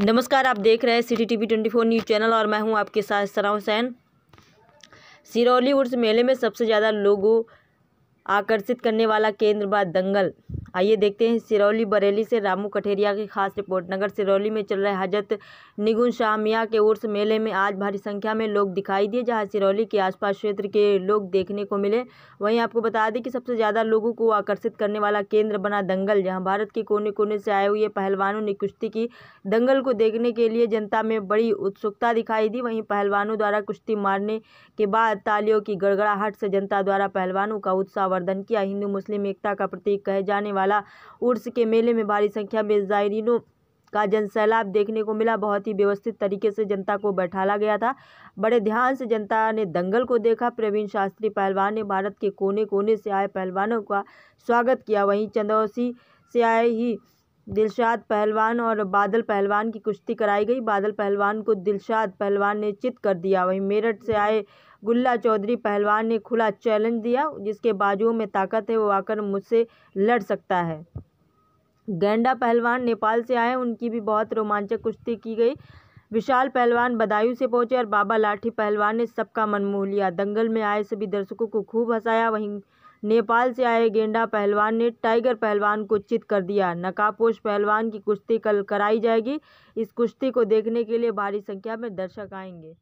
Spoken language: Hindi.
नमस्कार आप देख रहे हैं City TV twenty four news channel और मैं हूं आपके साथ सरा हुसैन सिरौली उर्स मेले में सबसे ज़्यादा लोगों आकर्षित करने वाला केंद्र बा दंगल आइए देखते हैं सिरौली बरेली से रामू कठेरिया की खास रिपोर्ट नगर सिरौली में चल रहे हजरत निगुन शाह के उर्स मेले में आज भारी संख्या में लोग दिखाई दिए जहाँ सिरौली के आसपास क्षेत्र के लोग देखने को मिले वहीं आपको बता दें कि सबसे ज़्यादा लोगों को आकर्षित करने वाला केंद्र बना दंगल जहाँ भारत के कोने कोने से आए हुए पहलवानों ने कुश्ती की दंगल को देखने के लिए जनता में बड़ी उत्सुकता दिखाई दी वहीं पहलवानों द्वारा कुश्ती मारने के बाद तालियों की गड़गड़ाहट से जनता द्वारा पहलवानों का उत्साहवर्धन किया हिंदू मुस्लिम एकता का प्रतीक कहे जाने वाला वाला उर्स के मेले में भारी संख्या में जायरीनों का जनसैलाब देखने को मिला बहुत ही व्यवस्थित तरीके से जनता को बैठाला गया था बड़े ध्यान से जनता ने दंगल को देखा प्रवीण शास्त्री पहलवान ने भारत के कोने कोने से आए पहलवानों का स्वागत किया वहीं चंदौसी से आए ही दिलशाद पहलवान और बादल पहलवान की कुश्ती कराई गई बादल पहलवान को दिलशाद पहलवान ने चित कर दिया वहीं मेरठ से आए गुल्ला चौधरी पहलवान ने खुला चैलेंज दिया जिसके बाजुओं में ताकत है वो आकर मुझसे लड़ सकता है गेंडा पहलवान नेपाल से आए उनकी भी बहुत रोमांचक कुश्ती की गई विशाल पहलवान बदायूं से पहुंचे और बाबा लाठी पहलवान ने सबका मन मोह लिया दंगल में आए सभी दर्शकों को खूब हंसाया वहीं नेपाल से आए गेंडा पहलवान ने टाइगर पहलवान को चित कर दिया नकापोश पहलवान की कुश्ती कल कराई जाएगी इस कुश्ती को देखने के लिए भारी संख्या में दर्शक आएंगे